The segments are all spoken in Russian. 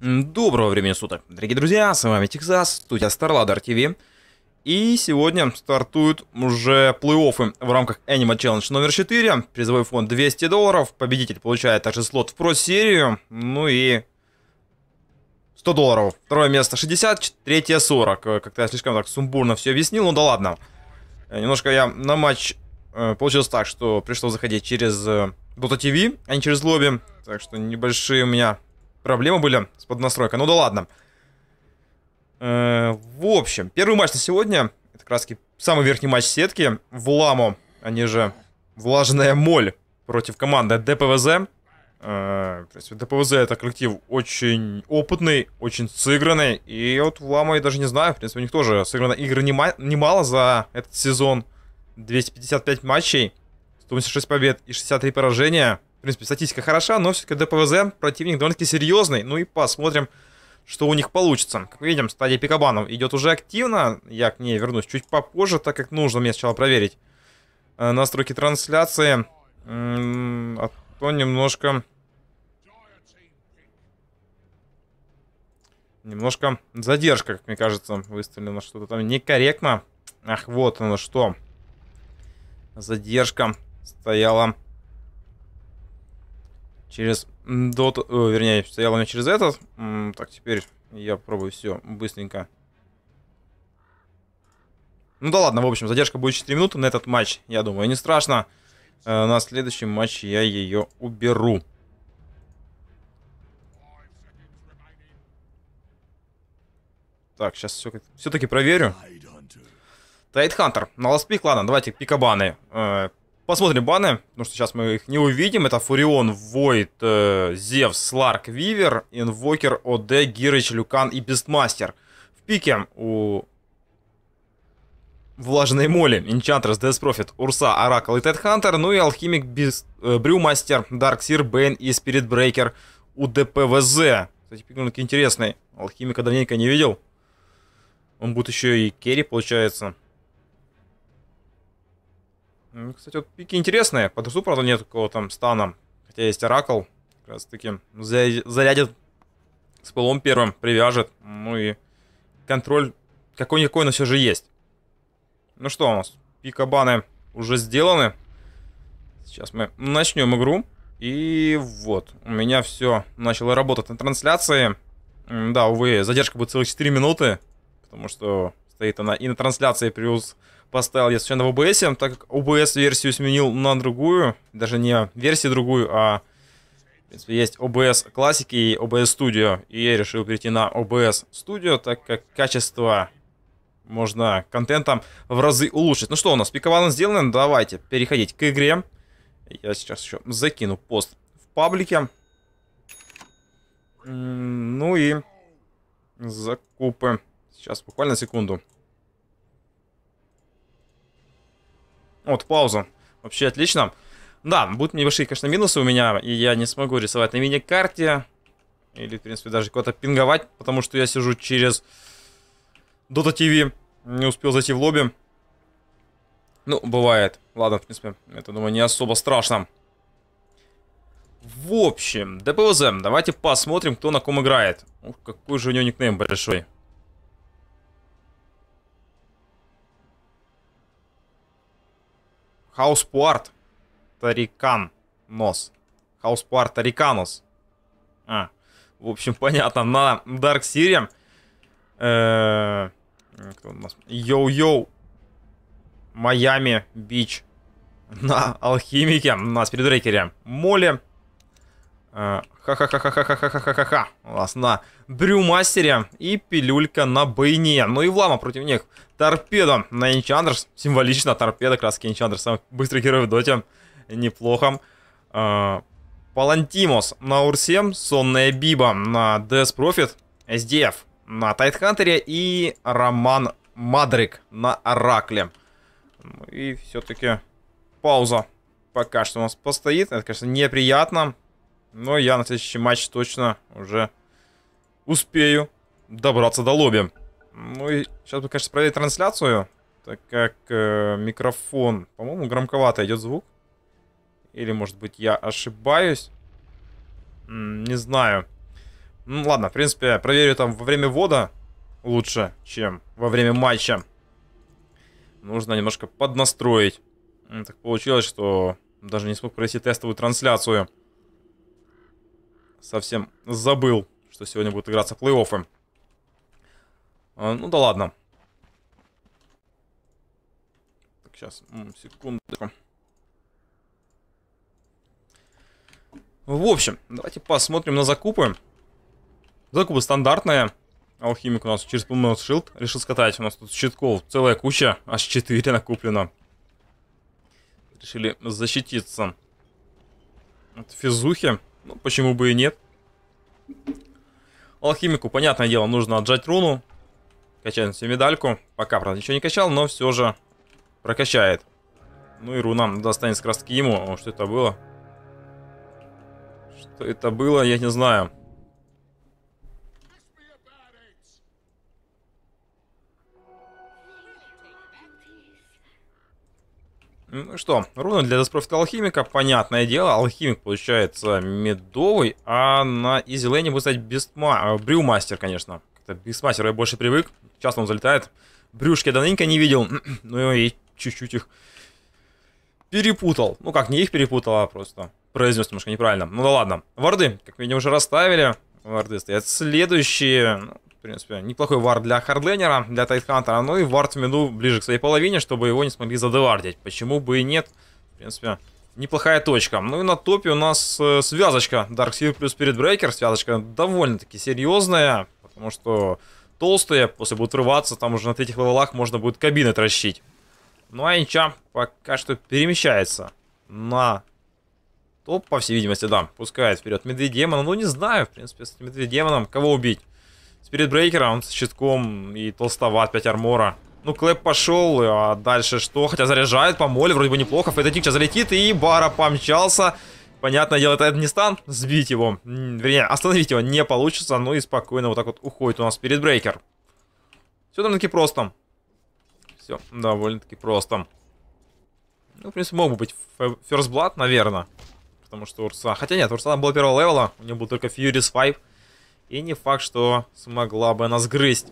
Доброго времени суток, дорогие друзья, с вами Техас, студия StarLadder TV. И сегодня стартуют уже плей-оффы в рамках Anima Challenge номер 4. Призовой фонд 200 долларов, победитель получает также слот в про-серию, ну и 100 долларов. Второе место 60, третье 40. Как-то я слишком так сумбурно все объяснил, ну да ладно. Немножко я на матч Э, получилось так, что пришлось заходить через э, Dota TV, а не через лобби. Так что небольшие у меня проблемы были с поднастройкой. Ну да ладно. Э, в общем, первый матч на сегодня. Это как раз самый верхний матч сетки. В ламу, они же влажная моль против команды ДПВЗ. То есть ДПВЗ это коллектив очень опытный, очень сыгранный. И вот в я даже не знаю. В принципе, у них тоже сыграно игры немало за этот сезон. 255 матчей, 186 побед и 63 поражения. В принципе, статистика хороша, но все-таки ДПВЗ противник довольно-таки серьезный. Ну и посмотрим, что у них получится. Как видим, стадия Пикабанов идет уже активно. Я к ней вернусь чуть попозже, так как нужно мне сначала проверить э, настройки трансляции. А то немножко... Немножко задержка, как мне кажется, выставлена что-то там некорректно. Ах, вот оно что задержка стояла через дот, э, вернее, стояла у меня через этот. Так, теперь я пробую все быстренько. Ну да ладно, в общем, задержка будет 4 минуты на этот матч, я думаю, не страшно. Э, на следующем матче я ее уберу. Так, сейчас все-таки проверю. Тайт Хантер. На ластпик, ладно, давайте пикабаны. Э, посмотрим баны, потому что сейчас мы их не увидим. Это Фурион, Войд, э, Зевс, Сларк, Вивер, Инвокер, ОД, Гирыч, Люкан и Бестмастер. В пике у Влажной Моли, Enchantress, Death Prophet, Урса, Оракл и Тедхантер, ну и Алхимик, Бист, э, Брюмастер, Дарксир, Бэйн и Спирит Брейкер у ДПВЗ. Кстати, пикник интересный. Алхимика давненько не видел. Он будет еще и керри, получается. Ну, кстати, вот пики интересные. По дусу, правда, нет такого там стана. Хотя есть Оракл. Как раз таки зарядит с полом первым, привяжет. Ну и контроль какой-никакой, но все же есть. Ну что у нас? Пикабаны уже сделаны. Сейчас мы начнем игру. И вот, у меня все начало работать на трансляции. Да, увы, задержка будет целых 4 минуты, потому что стоит она и на трансляции плюс... Приус поставил я случайно в OBS, так как OBS-версию сменил на другую, даже не версию другую, а в принципе, есть OBS классики и OBS Studio, и я решил перейти на OBS Studio, так как качество можно контентом в разы улучшить. Ну что у нас, пиковано сделано, давайте переходить к игре. Я сейчас еще закину пост в паблике. Ну и закупы. Сейчас буквально секунду. Вот, пауза. Вообще отлично. Да, будут небольшие, конечно, минусы у меня, и я не смогу рисовать на мини-карте. Или, в принципе, даже куда-то пинговать, потому что я сижу через Dota TV. Не успел зайти в лобби. Ну, бывает. Ладно, в принципе, это, думаю, не особо страшно. В общем, ДПВЗ, давайте посмотрим, кто на ком играет. Ух, какой же у него никнейм большой. Хауспуарт Тарикан Нос. Хауспуарт Тариканос. А, в общем, понятно. На Dark Siren. Э, кто у нас? Йоу-йоу. Майами Бич. На Алхимике. На Спидбрекере. Моле. Э, ха-ха-ха-ха-ха-ха-ха-ха-ха. У нас на Дрюмастере и пилюлька на Байне. Ну и Влама против них. Торпеда на Энчандерс. Символично, торпеда, краски раз Энчандерс. Самый быстрый герой в доте. Неплохо. Э, Палантимос на урсем Сонная Биба на дес Профит. сдф на Тайтхантере. И Роман Мадрик на Оракле. Ну и все-таки пауза пока что у нас постоит. Это, конечно, неприятно. Но я на следующий матч точно уже успею добраться до лобби. Ну и сейчас бы, конечно, проверить трансляцию, так как э, микрофон, по-моему, громковато идет звук. Или, может быть, я ошибаюсь. не знаю. Ну ладно, в принципе, проверю там во время ввода лучше, чем во время матча. Нужно немножко поднастроить. Так получилось, что даже не смог пройти тестовую трансляцию совсем забыл, что сегодня будут играться плей-оффы. А, ну да ладно. Так, сейчас, секундочку. В общем, давайте посмотрим на закупы. Закупы стандартные. Алхимик у нас через Пулмонс Шилд решил скатать. У нас тут щитков целая куча, аж 4 накуплено. Решили защититься от физухи. Ну, почему бы и нет? Алхимику, понятное дело, нужно отжать руну. Качаем себе медальку. Пока, правда, ничего не качал, но все же прокачает. Ну и рунам достанется как раз таки ему. О, что это было? Что это было, я не знаю. Ну Что, руна для доспрофита алхимика, понятное дело, алхимик получается медовый, а на изелене будет стать бестма... Э, брюмастер, конечно. Это бестмастер, я больше привык, часто он залетает. Брюшки я давненько не видел, ну и чуть-чуть их перепутал. Ну как, не их перепутал, а просто произнес немножко неправильно. Ну да ладно. Варды, как видим, уже расставили. Варды стоят следующие. Ну, в принципе, неплохой вард для хардлейнера, для тайтхантера. Ну и вард в миду ближе к своей половине, чтобы его не смогли задевардить. Почему бы и нет? В принципе, неплохая точка. Ну и на топе у нас э, связочка Darkseer плюс передбрейкер Связочка довольно-таки серьезная, потому что толстые, после будут рваться, там уже на третьих левелах можно будет кабины трощить. Ну а Инча пока что перемещается на то, по всей видимости, да, пускает вперед Медведемона. Ну, не знаю, в принципе, с Медведемоном кого убить. Спирит Брейкера, он с щитком и толстоват, 5 армора. Ну, Клэп пошел, а дальше что? Хотя заряжает по моле, вроде бы неплохо. Фейтотик сейчас залетит, и Бара помчался. Понятное дело, это, это не стан. Сбить его, вернее, остановить его не получится. Ну и спокойно вот так вот уходит у нас Спирит Брейкер. Все довольно-таки просто. Все довольно-таки просто. Ну, в принципе, мог бы быть First Blood, наверное потому что Урса... Хотя нет, Урсана была первого левела, у нее был только Фьюрис 5, и не факт, что смогла бы нас грызть.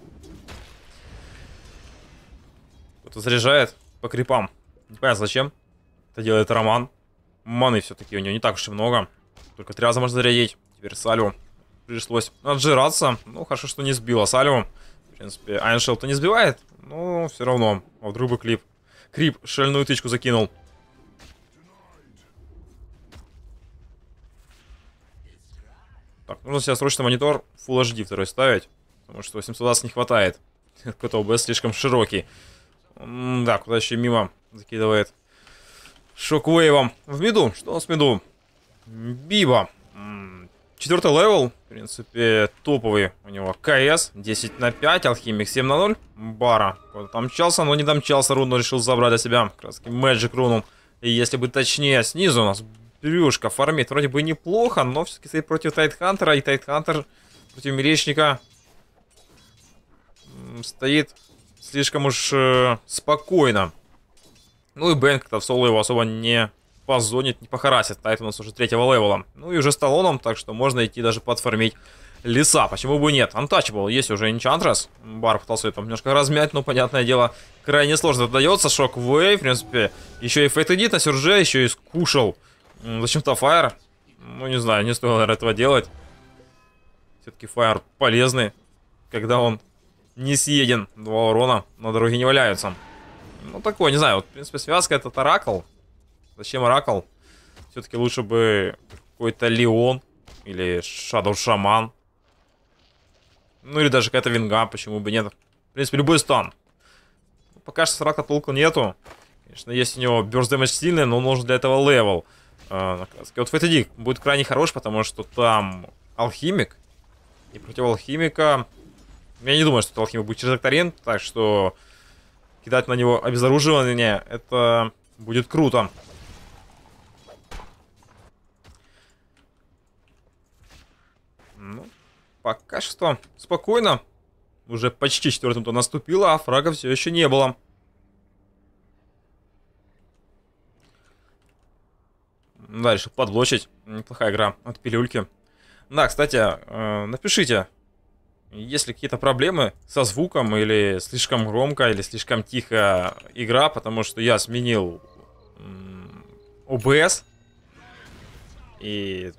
Кто-то заряжает по крипам. Не понятно зачем. Это делает Роман. Маны все-таки у него не так уж и много. Только три раза можно зарядить. Теперь Салю пришлось отжираться. Ну, хорошо, что не сбила Салю. В принципе, Айншелл-то не сбивает, но все равно. А вдруг бы клип. Крип шальную тычку закинул. Так, нужно сейчас срочно монитор Full HD второй ставить, потому что 820 не хватает. Какой-то ОБС слишком широкий. М да, куда еще мимо закидывает. Шоквейвом. В меду. Что у нас в меду? Биба. М-м. Четвертый левел, в принципе, топовый у него. КС 10 на 5, Алхимик 7 на 0. Бара. Он там но не домчался, руну решил забрать для себя. Краски раз Мэджик руну. И если бы точнее, снизу у нас Трюшка фармит вроде бы неплохо, но все-таки стоит против Тайтхантера, и Тайтхантер против Миречника стоит слишком уж э, спокойно. Ну и Бэнк-то в соло его особо не позонит, не похарасит. Тайт у нас уже третьего левела. Ну и уже с талоном, так что можно идти даже подформить леса. Почему бы нет? Антачебл, есть уже Энчантрес. Бар пытался ее там немножко размять, но, понятное дело, крайне сложно дается. Шок Вэй, в принципе, еще и Фейт Эдит на Сюрже, еще и скушал Зачем-то фаер. Ну, не знаю, не стоило этого делать. Все-таки фаер полезный, когда он не съеден. Два урона на дороге не валяются. Ну, такое, не знаю. Вот, в принципе, связка этот Оракл. Зачем Оракл? Все-таки лучше бы какой-то Леон или Шадоу Шаман. Ну, или даже какая-то Винга, почему бы нет. В принципе, любой стан. Пока что Срака толку нету. Конечно, есть у него Burst Damage сильный, но нужен для этого левел. Э, наказки. Вот FTD будет крайне хорош, потому что там алхимик. И против алхимика... Я не думаю, что это алхимик будет через акторин так что кидать на него обезоруживание, это будет круто. Ну, пока что спокойно. Уже почти четвертым-то наступило, а фрага все еще не было. Да, решил подблочить. Неплохая игра от пилюльки. Да, кстати, э, напишите, если какие-то проблемы со звуком или слишком громко, или слишком тихо игра, потому что я сменил ОБС. И,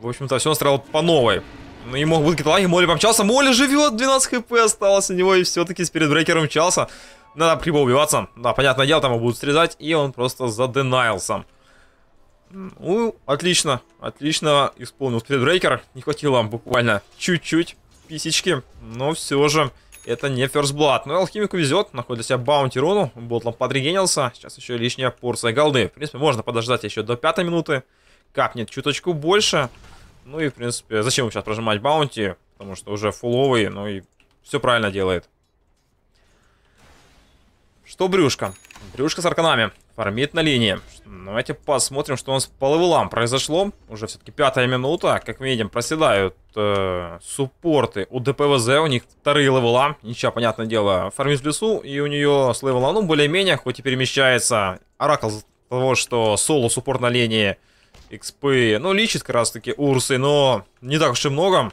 в общем-то, все строил по новой. Ну и мог выкид лаги, Молли помчался. Молли живет, 12 хп осталось у него, и все-таки с передбрекером мчался. Надо прибо убиваться. Да, понятное дело, там его будут срезать, и он просто заденаился. Ну, отлично, отлично исполнил спидбрейкер. Не хватило буквально чуть-чуть писечки, но все же это не First Blood. Но ну, алхимику везет, находит себя баунти руну, ботлом подрегенился, сейчас еще лишняя порция голды. В принципе, можно подождать еще до пятой минуты, капнет чуточку больше. Ну и, в принципе, зачем сейчас прожимать баунти, потому что уже фуловый, ну и все правильно делает. Что брюшка? Дрюшка с арканами. Фармит на линии. Давайте посмотрим, что у нас по левелам произошло. Уже все-таки пятая минута. Как мы видим, проседают э, суппорты у ДПВЗ. У них вторые левела. ничего, понятное дело, фармит в лесу. И у нее с левела, ну, более-менее, хоть и перемещается. Оракл того, что соло суппорт на линии XP, ну, лечит как раз-таки урсы, но не так уж и много.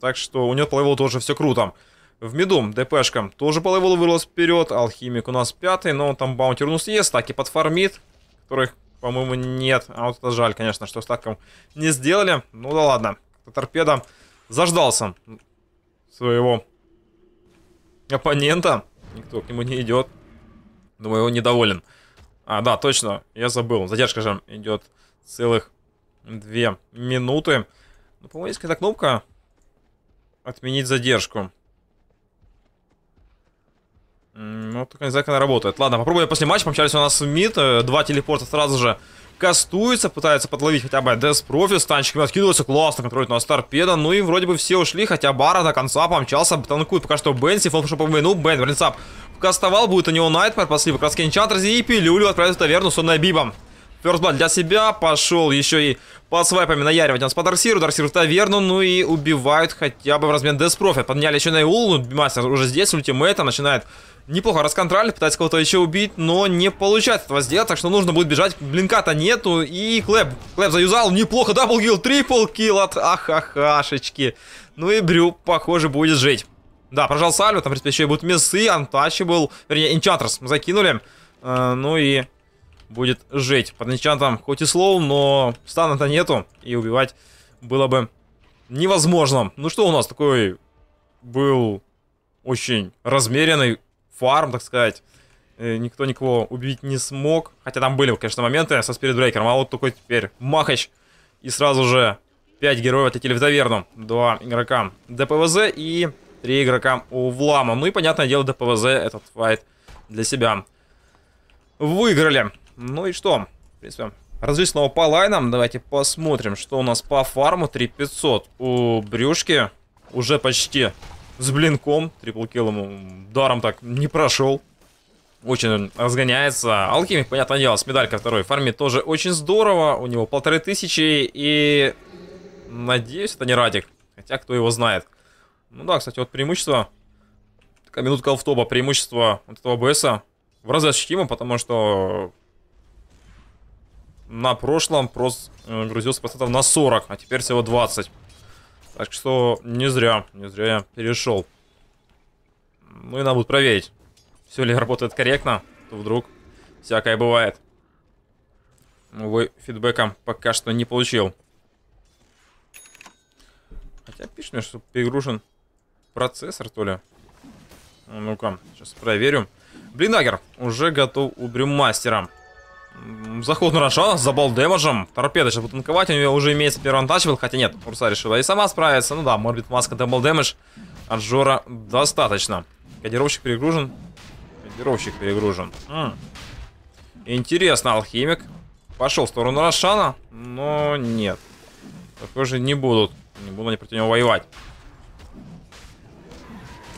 Так что у нее по левелу тоже все круто. В миду ДПшка тоже по левелу вырос вперед. Алхимик у нас пятый, но он там баунтер ну съест, так и подфармит, которых, по-моему, нет. А вот это жаль, конечно, что с таком не сделали. Ну да ладно. Торпеда заждался своего оппонента. Никто к нему не идет. Думаю, он недоволен. А, да, точно, я забыл. Задержка же идет целых две минуты. Ну, по-моему, есть какая-то кнопка отменить задержку. Ну, только не знаю, как она работает. Ладно, попробуем после матча. Помчались у нас в мид. Э, два телепорта сразу же кастуется, пытается подловить хотя бы Death Profit, станчиками откидывается, классно контролит у нас торпеда, ну и вроде бы все ушли, хотя Бара до конца помчался, танкует пока что Бенси, фон по ну Бен, Бринсап кастовал, будет у него Найтмар, после как раз Кенчантерзи и пилюлю отправит в таверну с Бибом. First Blood для себя, пошел еще и по свайпами наяривать нас по Дарсиру, Дарсиру в таверну, ну и убивают хотя бы в размен Death Profit. Подняли еще на Иул, ну, Мастер уже здесь, ультимейтом начинает Неплохо расконтроль, пытается кого-то еще убить, но не получается этого сделать, так что нужно будет бежать. Блинка-то нету, и Клэп. Клэп заюзал, неплохо, даблгил, трипл килл от ахахашечки. Ну и Брю, похоже, будет жить. Да, прожал сальву, там, в принципе, еще и будут мессы, был, вернее, мы закинули. Э, ну и будет жить. Под энчантом хоть и слоу, но стана-то нету, и убивать было бы невозможно. Ну что у нас такой был очень размеренный фарм, так сказать. Э, никто никого убить не смог. Хотя там были, конечно, моменты со спиритбрейкером. А вот такой теперь Махач. И сразу же 5 героев отлетели в таверну. Два игрока ДПВЗ и три игрока у Влама. Ну и, понятное дело, ДПВЗ этот файт для себя выиграли. Ну и что? В принципе, развелись снова по лайнам. Давайте посмотрим, что у нас по фарму. 3500 у Брюшки. Уже почти с блинком, триплкиллом, даром так не прошел. Очень разгоняется. Алхимик, понятное дело, с медалькой второй фармит тоже очень здорово. У него полторы тысячи и... Надеюсь, это не Радик. Хотя, кто его знает. Ну да, кстати, вот преимущество. Такая минутка алфтоба. Преимущество вот этого БСа в разы ощутимо, потому что на прошлом просто э, грузился процентов на 40, а теперь всего 20. Так что не зря, не зря я перешел. Ну и надо будет проверить, все ли работает корректно, то вдруг всякое бывает. Увы, ну, фидбэка пока что не получил. Хотя пишет мне, что перегружен процессор, то ли. Ну-ка, сейчас проверю. Блинагер уже готов у брюмастера. Заход на Раша, забал демажем. Торпеда сейчас танковать У нее уже имеется первый антачивал, хотя нет, Урса решила и сама справиться. Ну да, Морбит Маска дабл демедж от Жора достаточно. Кодировщик перегружен. Кодировщик перегружен. М -м. Интересно, алхимик. Пошел в сторону Рошана, но нет. Похоже, не будут. Не будут они против него воевать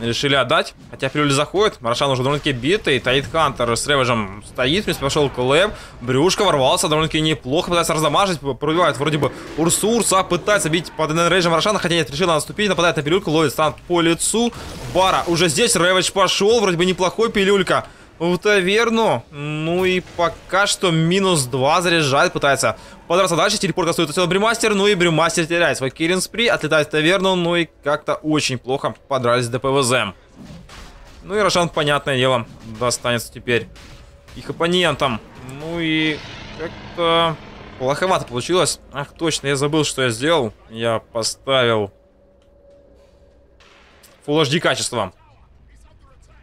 решили отдать. Хотя Пилюль заходит, Маршан уже довольно-таки битый, Таит Хантер с Ревежем стоит, вниз пошел Клэп, Брюшка ворвался довольно-таки неплохо, пытается раздамажить, пробивает вроде бы Урсу, пытается бить под Энрейжем Маршана, хотя нет, решил наступить, нападает на Пилюльку, ловит стан по лицу, Бара уже здесь, Ревеж пошел, вроде бы неплохой Пилюлька, в таверну. Ну и пока что минус 2 заряжает, пытается Подрался дальше, телепорт остается сюда Брюмастер, ну и Брюмастер теряет свой Кирин Спри, отлетает в таверну, ну и как-то очень плохо подрались до ПВЗ. Ну и Рошан, понятное дело, достанется теперь их оппонентам. Ну и как-то плоховато получилось. Ах, точно, я забыл, что я сделал. Я поставил Full HD качество.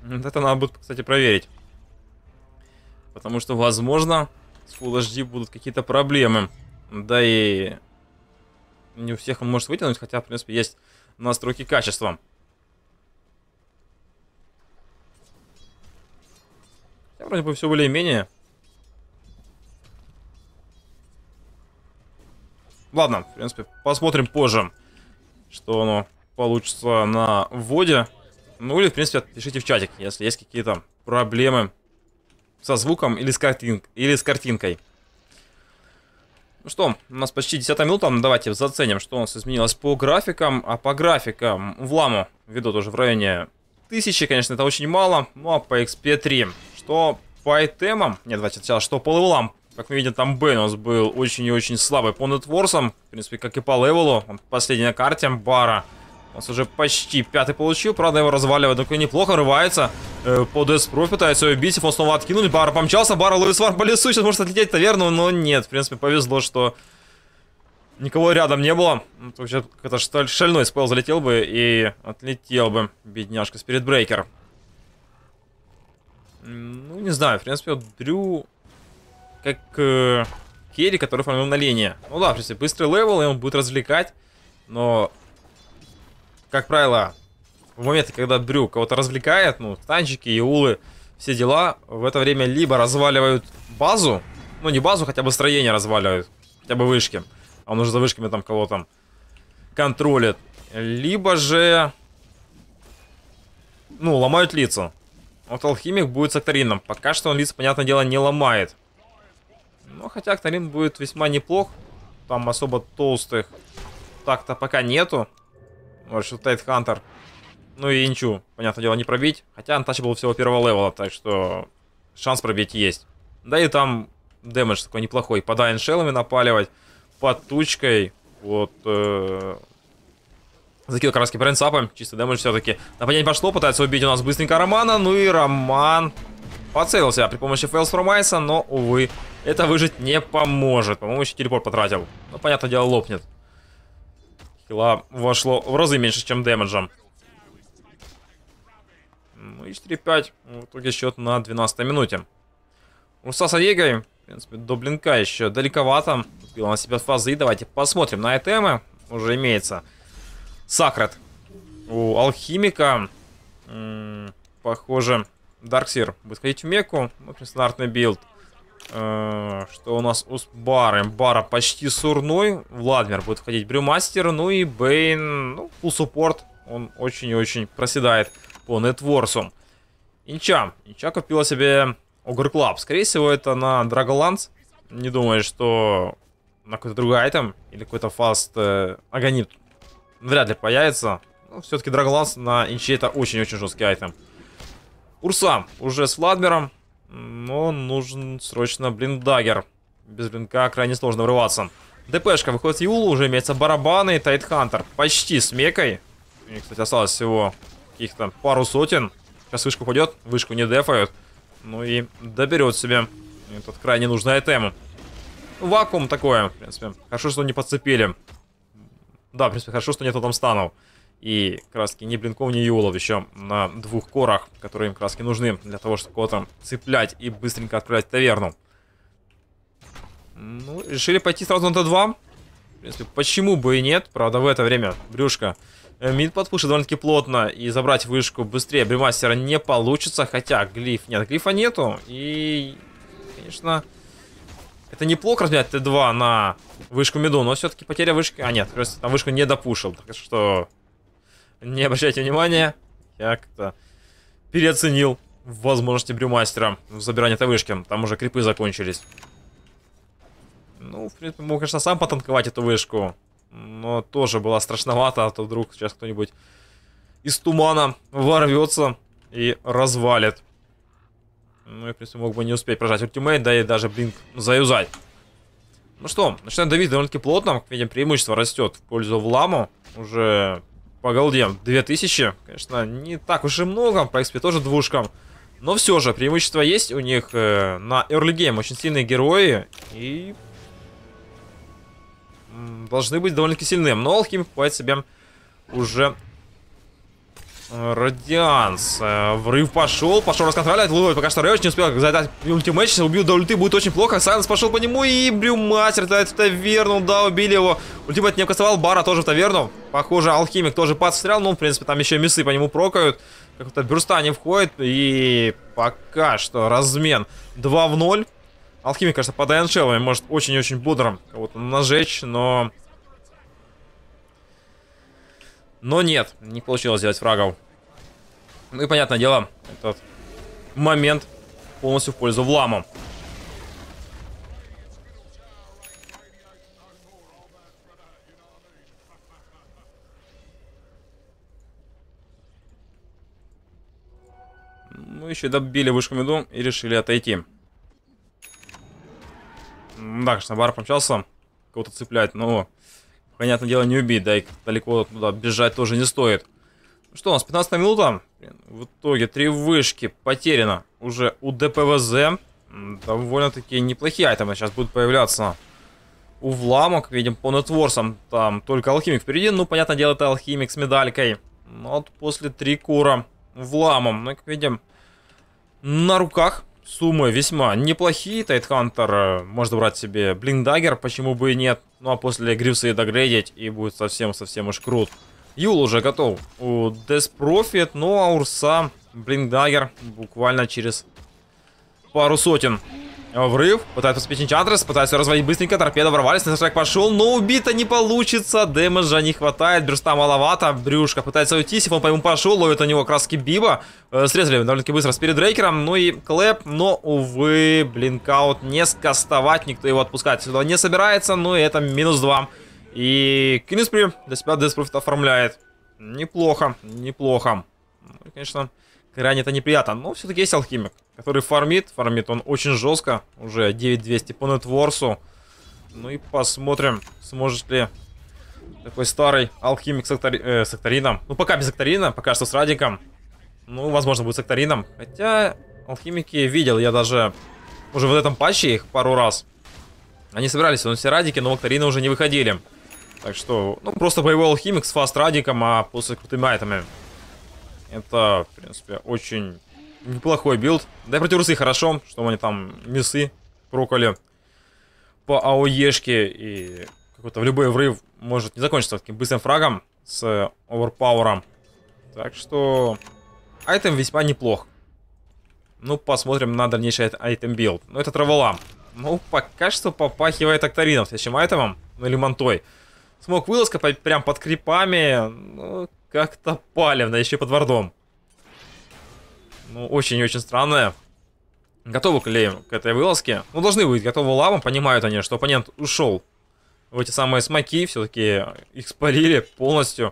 это надо будет, кстати, проверить. Потому что, возможно, с Full HD будут какие-то проблемы. Да и не у всех он может вытянуть, хотя, в принципе, есть настройки качества. Хотя, вроде бы, все более-менее. Ладно, в принципе, посмотрим позже, что оно получится на вводе. Ну или, в принципе, пишите в чатик, если есть какие-то проблемы со звуком или с, картин... или с картинкой. Ну что, у нас почти 10 минута, давайте заценим, что у нас изменилось по графикам. А по графикам в ламу ведут уже в районе тысячи, конечно, это очень мало. Ну а по XP 3, что по айтемам, нет, давайте сначала, что по левелам. Как мы видим, там Бен у нас был очень и очень слабый по нетворсам. В принципе, как и по левелу. Он последний на карте бара нас уже почти пятый получил. Правда, его разваливает. Только неплохо рывается. Э, по Деспру пытается его бить. Его снова откинули. Бар помчался. Бар Луисвар по лесу. Сейчас может отлететь таверну, но нет. В принципе, повезло, что никого рядом не было. Вообще, ну, это шальной спел залетел бы и отлетел бы. Бедняжка Спиритбрейкер. Ну, не знаю. В принципе, вот Дрю как э, керри, который фармил на линии. Ну да, в принципе, быстрый левел, и он будет развлекать. Но как правило, в моменты, когда Дрю кого-то развлекает, ну, танчики, иулы, все дела, в это время либо разваливают базу, ну, не базу, хотя бы строение разваливают, хотя бы вышки, а он уже за вышками там кого то контролит, либо же, ну, ломают лица. Вот алхимик будет с Актарином. Пока что он лица, понятное дело, не ломает. Но хотя Актарин будет весьма неплох. Там особо толстых так-то пока нету что Тайт Хантер. Ну и инчу, понятное дело, не пробить. Хотя Антач был всего первого левела, так что шанс пробить есть. Да и там дэмэдж такой неплохой. Под айншеллами напаливать, под тучкой. Вот... Э... Закил как брендсапом, чисто дэмэдж все-таки. Нападение пошло, пытается убить у нас быстренько Романа. Ну и Роман поцелился при помощи фейлс промайса, но, увы, это выжить не поможет. По-моему, еще телепорт потратил. Ну, понятное дело, лопнет. Хила вошло в разы меньше, чем дэмэджем. Ну и 4-5. В итоге счет на 12 минуте. Урса с Одегой. В принципе, до блинка еще далековато. Купила на себя фазы. Давайте посмотрим на этемы. Уже имеется. Сакрат. У Алхимика. М -м, похоже, Дарксир будет ходить в Меку. Ну, стандартный билд. Э, что у нас у Бара? Эм, бара почти сурной. Владимир будет входить Брюмастер. Ну и Бейн, ну, full суппорт. Он очень и очень проседает по нетворсу. Инча. Инча купила себе Огр Клаб. Скорее всего, это на Драголанс. Не думаю, что на какой-то другой айтем или какой-то фаст э, Аганит вряд ли появится. Но все-таки Драголанс на Инче это очень-очень жесткий айтем. Урса уже с Владмером. Но нужен срочно блиндагер. Без блинка крайне сложно врываться. ДПшка выходит Юла, уже имеется барабаны и Тайтхантер. Почти с мекой. У них, кстати, осталось всего каких-то пару сотен. Сейчас вышку пойдет, вышку не дефают. Ну и доберет себе этот крайне нужный тема. Вакуум такое, в принципе. Хорошо, что не подцепили. Да, в принципе, хорошо, что нету там станов и краски ни блинков, ни юлов еще на двух корах, которые им краски нужны для того, чтобы кого-то цеплять и быстренько отправлять в таверну. Ну, решили пойти сразу на Т2. В принципе, почему бы и нет? Правда, в это время брюшка э, мид подпушит довольно-таки плотно, и забрать вышку быстрее бремастера не получится, хотя глиф нет, глифа нету, и, конечно, это неплохо разменять Т2 на вышку миду, но все-таки потеря вышки... А, нет, просто там вышку не допушил, так что не обращайте внимания. Я как-то переоценил возможности брюмастера в забирании этой вышки. Там уже крипы закончились. Ну, в принципе, мог, конечно, сам потанковать эту вышку. Но тоже было страшновато, а то вдруг сейчас кто-нибудь из тумана ворвется и развалит. Ну, я, в принципе, мог бы не успеть прожать ультимейт, да и даже, блин, заюзать. Ну что, начинает давить довольно-таки плотно. видим, преимущество растет в пользу Вламу. Уже по голде 2000, конечно, не так уж и много, по принципе тоже двушкам. Но все же, преимущество есть у них э, на early game. Очень сильные герои и должны быть довольно-таки сильным. Но Алхим покупает себе уже Радианс. Э, врыв пошел, пошел расконтролировать. Луи пока что Ревич не успел задать ультимейт. Сейчас убил до ульты, будет очень плохо. Сайленс пошел по нему и Брюмастер летает в таверну. Да, убили его. Ультимейт не кастовал, Бара тоже в таверну. Похоже, Алхимик тоже подстрял. Ну, в принципе, там еще мясы по нему прокают. Как-то бюрста не входит. И пока что размен 2 в 0. Алхимик, кажется, под Эншелами может очень-очень бодрым кого-то нажечь, но... Но нет, не получилось сделать фрагов. Ну и, понятное дело, этот момент полностью в пользу Влама. Ну, еще добили вышку меду и решили отойти. Так что бар помчался. Кого-то цеплять, но понятное дело, не убить, да, и далеко туда бежать тоже не стоит. Ну что у нас, 15 минута. Блин, в итоге три вышки потеряно уже у ДПВЗ. Довольно-таки неплохие айтемы сейчас будут появляться. У Вламок, видим, по нетворсам. Там только алхимик впереди. Ну, понятное дело, это алхимик с медалькой. Ну, а вот после три кура Вламом. ну как видим, на руках Суммы весьма неплохие. Тайтхантер э, может брать себе Блиндагер, почему бы и нет. Ну а после Гривса и догрейдить, и будет совсем-совсем уж крут. Юл уже готов у Деспрофит, ну а Урса Блиндагер буквально через пару сотен Э, врыв. Пытается подспичить Антрес. Пытается все развалить быстренько. Торпеда ворвались. Нестрак пошел. Но убито не получится. Дэмэджа не хватает. Брюста маловато. Брюшка пытается уйти. Сифон по нему пошел. Ловит у него краски Биба. Э, срезали довольно-таки быстро с передрейкером. Ну и Клэп. Но, увы, блинкаут не скастовать. Никто его отпускать сюда не собирается. Ну и это минус 2. И Кинеспри для себя Деспруфт оформляет. Неплохо. Неплохо. Ну, конечно, крайне это неприятно. Но все-таки есть алхимик который фармит. Фармит он очень жестко. Уже 9200 по нетворсу. Ну и посмотрим, сможет ли такой старый алхимик с актори... э, Актарином. Ну пока без Актарина, пока что с Радиком. Ну, возможно, будет с Актарином. Хотя алхимики видел, я даже уже в этом патче их пару раз. Они собирались, он все Радики, но Актарина уже не выходили. Так что, ну, просто боевой алхимик с фаст Радиком, а после крутыми айтами. Это, в принципе, очень Неплохой билд. Да и против русы хорошо, что они там мясы проколи по АОЕшке. И какой-то в любой врыв может не закончиться таким быстрым фрагом с оверпауэром. Так что айтем весьма неплох. Ну, посмотрим на дальнейший айтем билд. Ну, это травела. Ну, пока что попахивает акторином, октарином, следующим айтемом. Ну, или мантой. Смог вылазка по, прям под крипами. Ну, как-то палевно, еще под вардом ну, очень-очень странное. Готовы ли к этой вылазке? Ну, должны быть готовы лавам, понимают они, что оппонент ушел в эти самые смоки, все-таки их спалили полностью.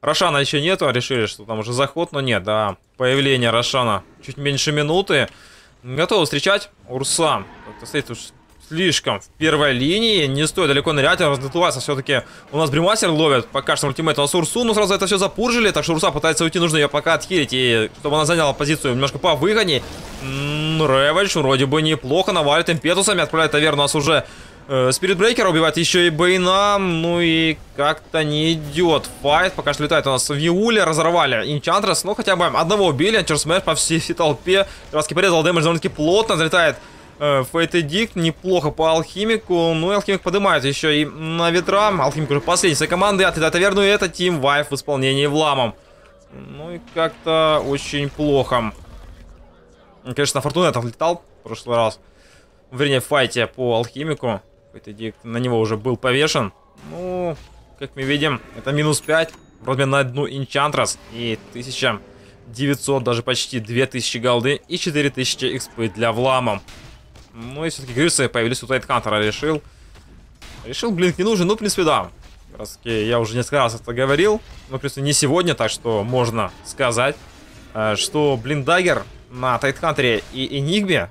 Рошана еще нету, а решили, что там уже заход, но нет, да, появление Рошана чуть меньше минуты. Готовы встречать Урса. стоит уж слишком в первой линии. Не стоит далеко нырять, раздатываться все-таки. У нас Бримасер ловят пока что ультимейт у нас урсу но сразу это все запуржили, так что урса пытается уйти, нужно ее пока отхилить, и чтобы она заняла позицию немножко по выгоне. Реведж вроде бы неплохо, навалит импетусами, отправляет Авер нас уже э, Спиритбрейкера убивать еще и Бейна. Ну и как-то не идет файт. Пока что летает у нас в Юле. Разорвали Инчантрес. Ну хотя бы одного убили. Анчерсмэш по всей, всей толпе. Краски порезал дэмэдж довольно-таки плотно. Залетает Э, Фейт и неплохо по Алхимику. Ну и Алхимик поднимается еще и на ветра. Алхимик уже последний своей команды. Отъедает Аверну. это Тим Вайф в исполнении Вламом. Ну и как-то очень плохо. Конечно, на Фортуна это летал в прошлый раз. Вернее, в файте по Алхимику. Фейт и на него уже был повешен. Ну, как мы видим, это минус 5. Вроде на одну Инчантрас. И 1000... 900, даже почти 2000 голды и 4000 экспы для Влама. Ну и все-таки Грюсы появились у Тайткантера, решил. Решил, блин, не нужен, ну, в принципе, да. Как я уже несколько раз это говорил, но, в принципе, не сегодня, так что можно сказать, э, что Блиндагер на Тайткантере и Энигме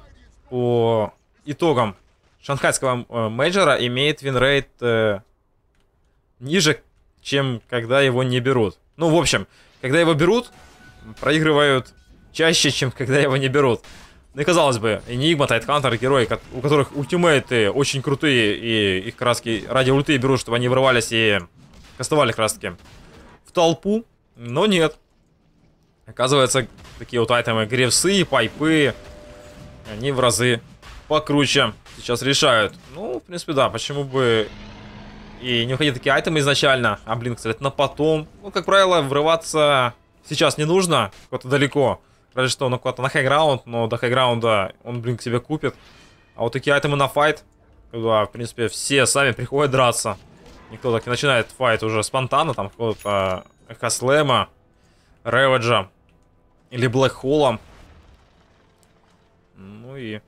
по итогам шанхайского э, мейджора имеет винрейт э, ниже, чем когда его не берут. Ну, в общем, когда его берут, проигрывают чаще, чем когда его не берут. Ну и казалось бы, Enigma, Тайтхантер, герои, у которых ультимейты очень крутые, и их краски ради ульты берут, чтобы они врывались и кастовали краски в толпу, но нет. Оказывается, такие вот айтемы гревсы, пайпы, они в разы покруче сейчас решают. Ну, в принципе, да, почему бы и не уходить такие айтемы изначально, а, блин, кстати, на потом. Ну, как правило, врываться сейчас не нужно, куда-то далеко. Разве что он куда-то на хайграунд, но до хайграунда он, блин, к себе купит. А вот такие айтемы на файт, когда, в принципе, все сами приходят драться. Никто так не начинает файт уже спонтанно, там, какого-то Эхослэма, Реведжа или Блэкхола. Ну и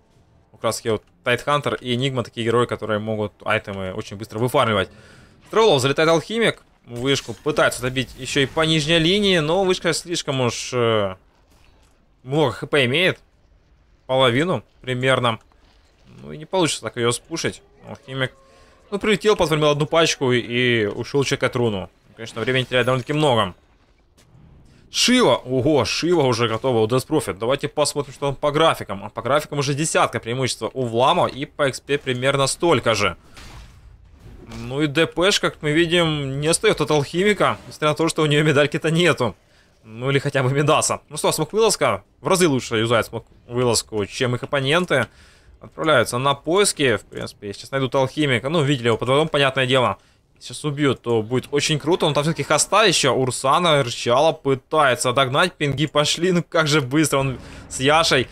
как раз вот Тайтхантер и Энигма такие герои, которые могут айтемы очень быстро выфармливать. Стрелов залетает Алхимик. Вышку пытается добить еще и по нижней линии, но вышка слишком уж э, много ну, хп имеет. Половину примерно. Ну и не получится так ее спушить. Алхимик, ну, прилетел, подформил одну пачку и ушел чекать руну. Конечно, времени теряет довольно-таки много. Шива, ого, Шива уже готова, у Death Profit. Давайте посмотрим, что он по графикам. А по графикам уже десятка преимущества у Влама и по XP примерно столько же. Ну и ДПш, как мы видим, не остается от алхимика, несмотря на то, что у нее медальки-то нету. Ну или хотя бы Медаса. Ну что, смог вылазка в разы лучше юзает смог вылазку, чем их оппоненты. Отправляются на поиски. В принципе, сейчас найдут алхимика. Ну, видели его под водом, понятное дело. Сейчас убьют, то будет очень круто. Он там все-таки хоста еще. Урсана рычала, пытается догнать. Пинги пошли. Ну как же быстро он с Яшей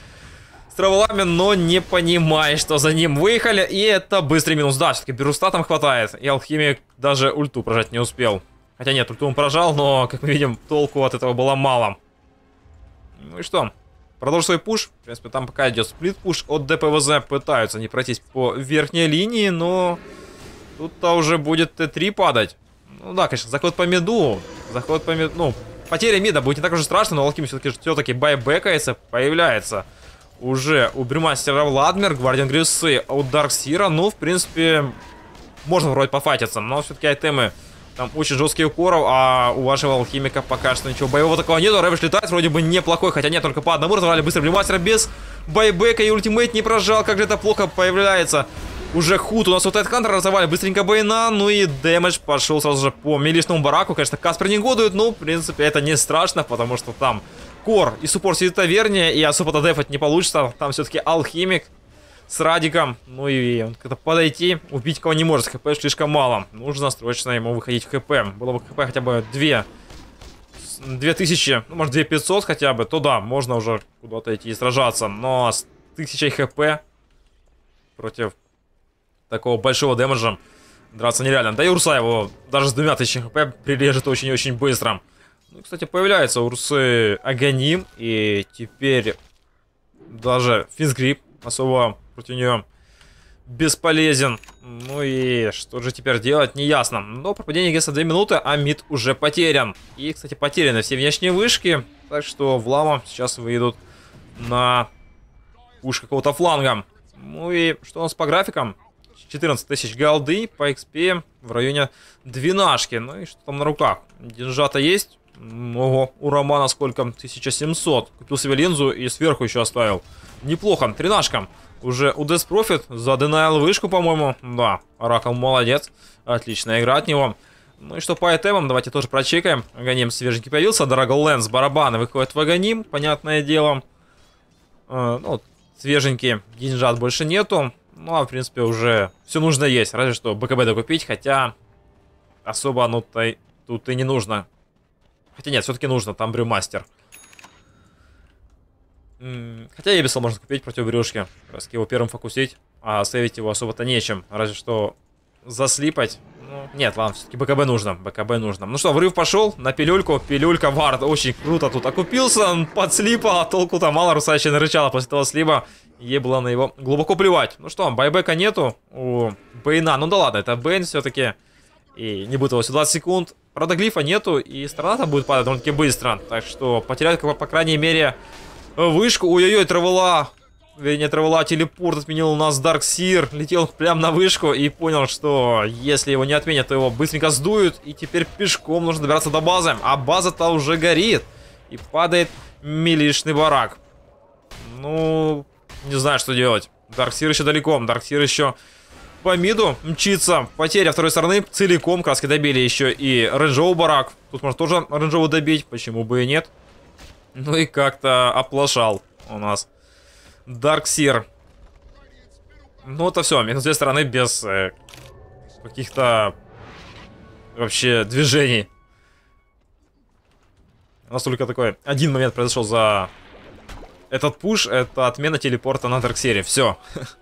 с траволами, но не понимает, что за ним выехали. И это быстрый минус. Да, все-таки Беруста там хватает. И Алхимик даже ульту прожать не успел. Хотя нет, ульту он поражал, но, как мы видим, толку от этого было мало. Ну и что? Продолжу свой пуш. В принципе, там пока идет сплит-пуш от ДПВЗ. Пытаются не пройтись по верхней линии, но... Тут-то уже будет Т3 падать. Ну да, конечно, заход по меду. Заход по меду... Ну, потеря меда будет не так уже страшно, но Алхим все-таки все-таки байбекается, появляется. Уже у Брюмастера Владмер, Гвардиан Грюсы, у Дарксира. Ну, в принципе, можно вроде пофатиться, но все-таки айтемы там очень жесткий укоров, а у вашего алхимика пока что ничего боевого такого нету. Рэвиш летает, вроде бы неплохой, хотя нет, только по одному разорвали быстро блимастера без байбека и ультимейт не прожал, как же это плохо появляется. Уже худ у нас вот этот Хантер разорвали, быстренько бойна, ну и дэмэдж пошел сразу же по милишному бараку. Конечно, Каспер не годует, но в принципе это не страшно, потому что там кор и суппорт сидит вернее, и особо-то дефать не получится, там все-таки алхимик с Радиком. Ну и он как-то подойти. Убить кого не может, хп слишком мало. Нужно срочно ему выходить в хп. Было бы хп хотя бы 2. 2000, ну может 2500 хотя бы, то да, можно уже куда-то идти и сражаться. Но с 1000 хп против такого большого дэмэджа драться нереально. Да и Урса его даже с 2000 хп прирежет очень-очень быстро. Ну, кстати, появляется Урсы Аганим, и теперь даже Физгрип особо против нее бесполезен. Ну и что же теперь делать, неясно. Но пропадение Гесса 2 минуты, а мид уже потерян. И, кстати, потеряны все внешние вышки. Так что в лама сейчас выйдут на уж какого-то фланга. Ну и что у нас по графикам? 14 тысяч голды по XP в районе двенашки. Ну и что там на руках? Деньжата есть. Ого, у Романа сколько? 1700. Купил себе линзу и сверху еще оставил. Неплохо, тринашка уже у Death Profit. Заденайл вышку, по-моему. Да, Раком молодец. Отличная игра от него. Ну и что по этемам, давайте тоже прочекаем. Аганим свеженький появился. Дорогол Лэнс, барабаны выходят в Аганим, понятное дело. Э, ну, свеженькие деньжат больше нету. Ну, а в принципе уже все нужно есть. Разве что БКБ докупить, хотя особо оно ну, тут и не нужно. Хотя нет, все-таки нужно, там брюмастер. мастер. Хотя Эбиса можно купить против брюшки. Раз его первым фокусить, а сейвить его особо-то нечем. Разве что заслипать. Ну, нет, ладно, все-таки БКБ нужно, БКБ нужно. Ну что, врыв пошел на пилюльку, пилюлька вард, очень круто тут окупился, он подслипал, а толку-то мало, русачи еще нарычала после того слипа, ей было на его глубоко плевать. Ну что, байбека нету у Бейна, ну да ладно, это Бейн все-таки, и не будет его 20 секунд. Правда, глифа нету, и страната будет падать довольно-таки быстро, так что потерять, по крайней мере, вышку. Ой-ой-ой, травела. Вернее, травела телепорт отменил у нас Дарксир. Летел прям на вышку и понял, что если его не отменят, то его быстренько сдуют. И теперь пешком нужно добираться до базы. А база-то уже горит. И падает милишный барак. Ну, не знаю, что делать. Дарксир еще далеко. Дарксир еще по миду мчится. Потеря второй стороны целиком. Краски добили еще и рейнджовый барак. Тут можно тоже рейнджовый добить. Почему бы и нет. Ну и как-то оплошал у нас Дарксир. Ну это все, минус две стороны без э, каких-то вообще движений. У нас только такой один момент произошел за этот пуш, это отмена телепорта на Дарксире. Все.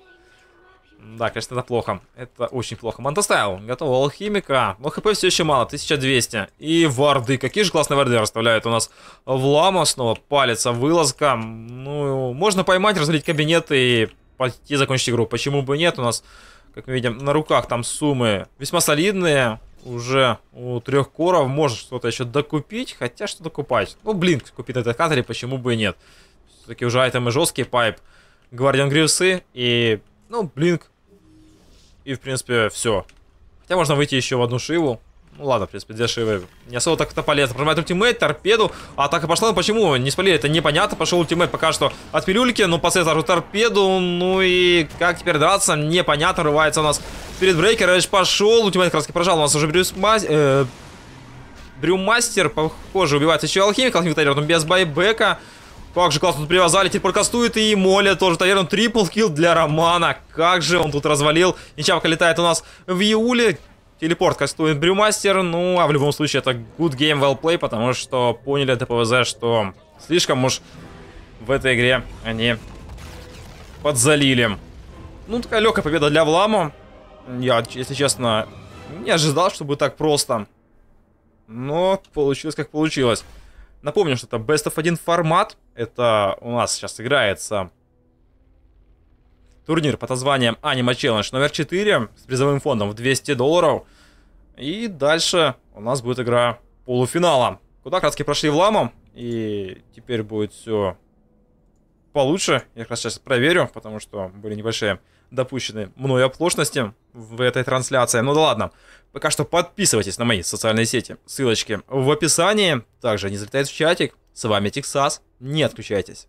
Да, конечно, это плохо. Это очень плохо. Мантастайл. Готово. Алхимика. Но хп все еще мало. 1200. И варды. Какие же классные варды расставляют у нас. В лама снова палится. Вылазка. Ну, можно поймать, разорить кабинет и пойти закончить игру. Почему бы нет? У нас, как мы видим, на руках там суммы весьма солидные. Уже у трех коров Может что-то еще докупить. Хотя что докупать? Ну, блин, купить на этой катере, почему бы и нет? Все-таки уже айтемы жесткие. Пайп. Гвардиан Гривсы и, ну, Блинк и, в принципе, все. Хотя можно выйти еще в одну шиву. Ну ладно, в принципе, две шивы. Не особо так это полезно. Пробивает ультимейт, торпеду. а Атака пошла, но почему не спалили, это непонятно. Пошел ультимейт пока что от пилюльки, но последовал торпеду. Ну и как теперь драться, непонятно. Рывается у нас перед брейкер, Эдж пошел. Ультимейт краски прожал, у нас уже Брюс Мазь... Э, Брюмастер, похоже, убивает еще алхимик. Алхимик Тайлер, но без байбека. Как же классно тут привязали, теперь кастует и Моля тоже наверное Трипл килл для Романа. Как же он тут развалил. Ничапка летает у нас в Иуле. Телепорт кастует Брюмастер. Ну, а в любом случае это good game, well play, потому что поняли ТПВЗ, что слишком уж в этой игре они подзалили. Ну, такая легкая победа для Влама. Я, если честно, не ожидал, чтобы так просто. Но получилось, как получилось. Напомню, что это Best of 1 формат. Это у нас сейчас играется турнир под названием Anima Challenge номер 4 с призовым фондом в 200 долларов. И дальше у нас будет игра полуфинала, куда краски прошли в Ламу, И теперь будет все получше. Я как раз сейчас проверю, потому что были небольшие допущены мной оплошности в этой трансляции. Ну да ладно. Пока что подписывайтесь на мои социальные сети, ссылочки в описании. Также не залетайте в чатик. С вами Тексас, не отключайтесь.